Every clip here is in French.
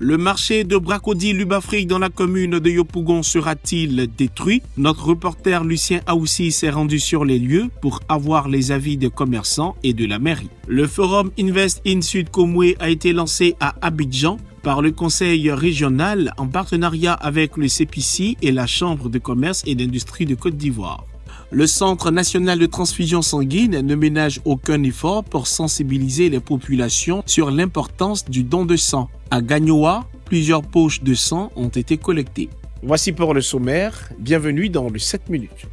Le marché de Bracodi lubafrique dans la commune de Yopougon sera-t-il détruit Notre reporter Lucien Aoussi s'est rendu sur les lieux pour avoir les avis des commerçants et de la mairie. Le forum Invest in Sud komwe a été lancé à Abidjan par le Conseil régional en partenariat avec le CPC et la Chambre de commerce et d'industrie de Côte d'Ivoire. Le Centre national de transfusion sanguine ne ménage aucun effort pour sensibiliser les populations sur l'importance du don de sang. À Gagnoa, plusieurs poches de sang ont été collectées. Voici pour le sommaire. Bienvenue dans le 7 minutes.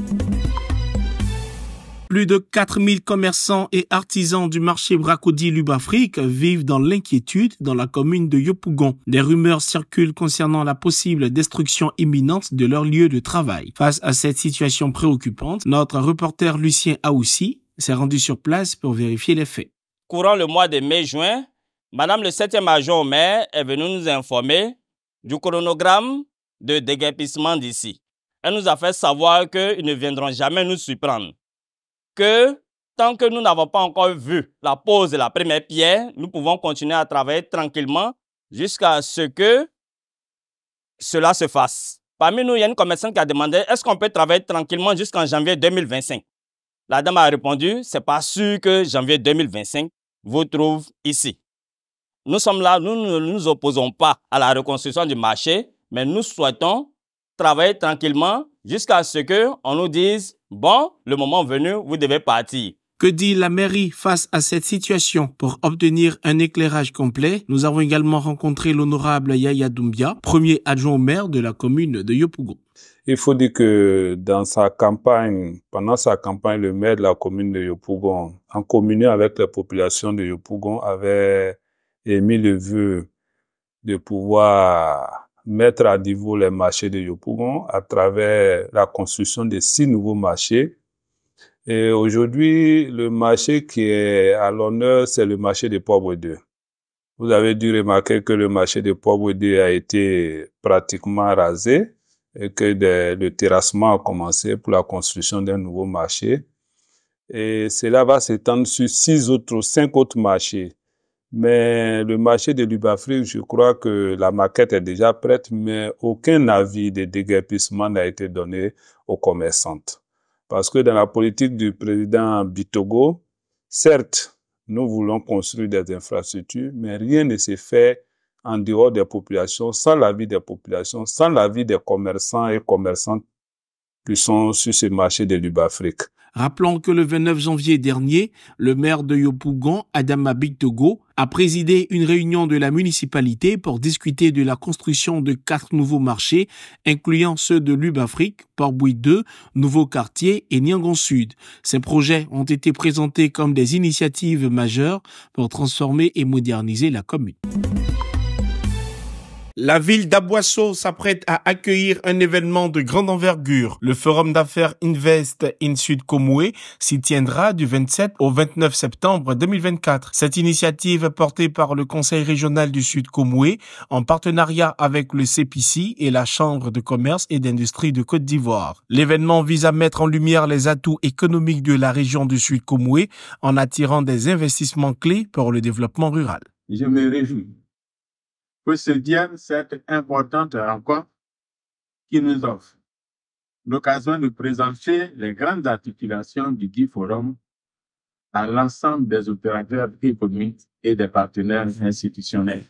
Plus de 4000 commerçants et artisans du marché Bracodi lubafrique vivent dans l'inquiétude dans la commune de Yopougon. Des rumeurs circulent concernant la possible destruction imminente de leur lieu de travail. Face à cette situation préoccupante, notre reporter Lucien Aoussi s'est rendu sur place pour vérifier les faits. Courant le mois de mai-juin, Madame le 7e agent maire est venue nous informer du chronogramme de déguerpissement d'ici. Elle nous a fait savoir qu'ils ne viendront jamais nous surprendre que tant que nous n'avons pas encore vu la pose de la première pierre, nous pouvons continuer à travailler tranquillement jusqu'à ce que cela se fasse. Parmi nous, il y a une commerçante qui a demandé est-ce qu'on peut travailler tranquillement jusqu'en janvier 2025 La dame a répondu c'est pas sûr que janvier 2025 vous trouve ici. Nous sommes là, nous ne nous opposons pas à la reconstruction du marché, mais nous souhaitons travailler tranquillement jusqu'à ce qu'on nous dise Bon, le moment venu, vous devez partir. Que dit la mairie face à cette situation Pour obtenir un éclairage complet, nous avons également rencontré l'honorable Yaya Doumbia, premier adjoint au maire de la commune de Yopougon. Il faut dire que dans sa campagne, pendant sa campagne, le maire de la commune de Yopougon, en communion avec la population de Yopougon, avait émis le vœu de pouvoir mettre à niveau les marchés de Yopougon à travers la construction de six nouveaux marchés. Et aujourd'hui, le marché qui est à l'honneur, c'est le marché des pauvres 2. Vous avez dû remarquer que le marché des pauvres 2 a été pratiquement rasé et que le terrassement a commencé pour la construction d'un nouveau marché. Et cela va s'étendre sur six autres, cinq autres marchés mais le marché de Lubafrique, je crois que la maquette est déjà prête, mais aucun avis de déguerpissement n'a été donné aux commerçantes. Parce que dans la politique du président Bitogo, certes, nous voulons construire des infrastructures, mais rien ne se fait en dehors des populations, sans l'avis des populations, sans l'avis des commerçants et commerçantes qui sont sur ce marché de Lubafrique. Rappelons que le 29 janvier dernier, le maire de Yopougon, Adama Togo, a présidé une réunion de la municipalité pour discuter de la construction de quatre nouveaux marchés, incluant ceux de Lubafrique, Port-Bouy 2, Nouveau Quartier et Niangon Sud. Ces projets ont été présentés comme des initiatives majeures pour transformer et moderniser la commune. La ville d'Aboisseau s'apprête à accueillir un événement de grande envergure. Le forum d'affaires Invest in Sud komoué s'y tiendra du 27 au 29 septembre 2024. Cette initiative portée par le Conseil régional du Sud komoué en partenariat avec le CPC et la Chambre de commerce et d'industrie de Côte d'Ivoire. L'événement vise à mettre en lumière les atouts économiques de la région du Sud komoué en attirant des investissements clés pour le développement rural. Je me réjouis pour se cette importante rencontre qui nous offre l'occasion de présenter les grandes articulations du GIF Forum à l'ensemble des opérateurs économiques et des partenaires mhm. institutionnels.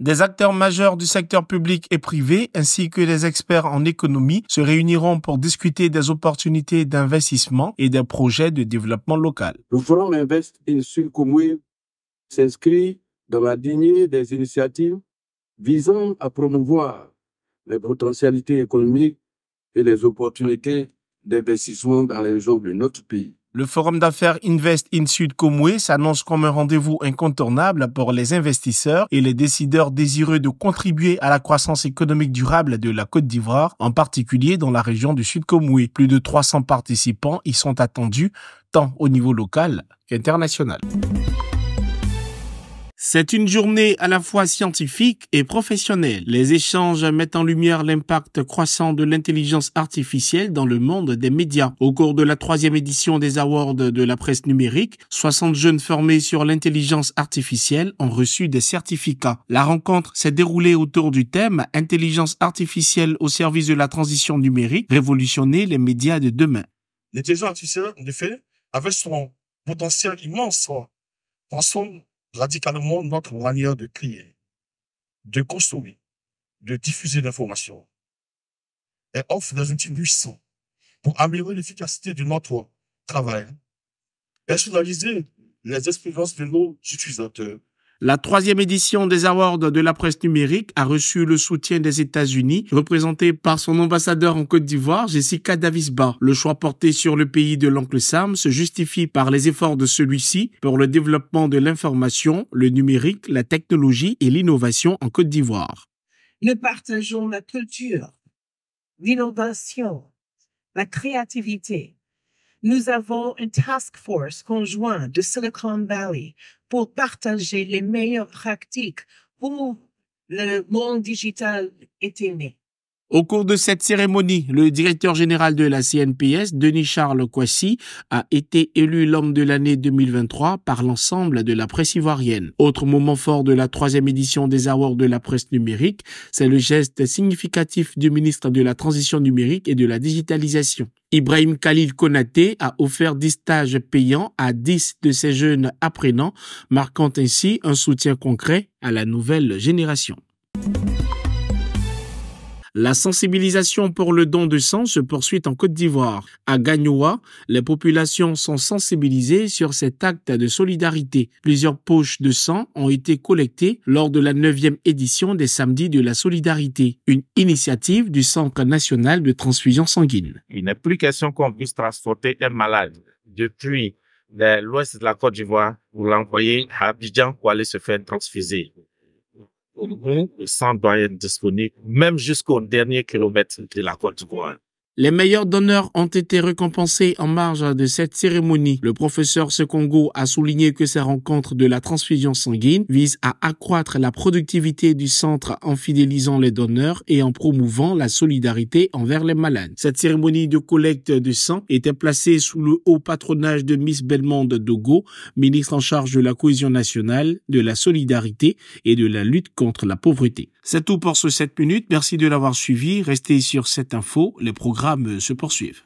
Des acteurs majeurs du secteur public et privé ainsi que des experts en économie se réuniront pour discuter des opportunités d'investissement et des projets de développement local. Le Forum Invest s'inscrit dans la lignée des initiatives visant à promouvoir les potentialités économiques et les opportunités d'investissement dans les régions de notre pays. Le forum d'affaires Invest in Sud Comoué s'annonce comme un rendez-vous incontournable pour les investisseurs et les décideurs désireux de contribuer à la croissance économique durable de la Côte d'Ivoire, en particulier dans la région du Sud Comoué. Plus de 300 participants y sont attendus, tant au niveau local qu'international. C'est une journée à la fois scientifique et professionnelle. Les échanges mettent en lumière l'impact croissant de l'intelligence artificielle dans le monde des médias. Au cours de la troisième édition des Awards de la presse numérique, 60 jeunes formés sur l'intelligence artificielle ont reçu des certificats. La rencontre s'est déroulée autour du thème Intelligence artificielle au service de la transition numérique, révolutionner les médias de demain. L'intelligence artificielle, en effet, avec son potentiel immense, hein radicalement notre manière de créer, de consommer, de diffuser l'information et offre des outils puissants pour améliorer l'efficacité de notre travail, personnaliser les expériences de nos utilisateurs la troisième édition des Awards de la presse numérique a reçu le soutien des États-Unis, représenté par son ambassadeur en Côte d'Ivoire, Jessica davis Le choix porté sur le pays de l'oncle Sam se justifie par les efforts de celui-ci pour le développement de l'information, le numérique, la technologie et l'innovation en Côte d'Ivoire. Nous partageons la culture, l'innovation, la créativité, nous avons une task force conjointe de Silicon Valley pour partager les meilleures pratiques pour le monde digital était né. Au cours de cette cérémonie, le directeur général de la CNPS, Denis Charles Kouassi, a été élu l'homme de l'année 2023 par l'ensemble de la presse ivoirienne. Autre moment fort de la troisième édition des Awards de la presse numérique, c'est le geste significatif du ministre de la Transition numérique et de la digitalisation. Ibrahim Khalil Konaté a offert 10 stages payants à 10 de ses jeunes apprenants, marquant ainsi un soutien concret à la nouvelle génération. La sensibilisation pour le don de sang se poursuit en Côte d'Ivoire. À Gagnoua, les populations sont sensibilisées sur cet acte de solidarité. Plusieurs poches de sang ont été collectées lors de la 9e édition des Samedis de la Solidarité, une initiative du Centre national de transfusion sanguine. Il plus question qu'on puisse transporter un malade depuis euh, l'ouest de la Côte d'Ivoire pour l'envoyer à Abidjan pour aller se faire transfuser sans doyen disponible, même jusqu'au dernier kilomètre de la Côte d'Ivoire. Les meilleurs donneurs ont été récompensés en marge de cette cérémonie. Le professeur Sekongo a souligné que ces rencontres de la transfusion sanguine visent à accroître la productivité du centre en fidélisant les donneurs et en promouvant la solidarité envers les malades. Cette cérémonie de collecte de sang était placée sous le haut patronage de Miss Belmonde Dogo, ministre en charge de la cohésion nationale, de la solidarité et de la lutte contre la pauvreté. C'est tout pour ce 7 minutes. Merci de l'avoir suivi. Restez sur cette info. Les programmes se poursuivent.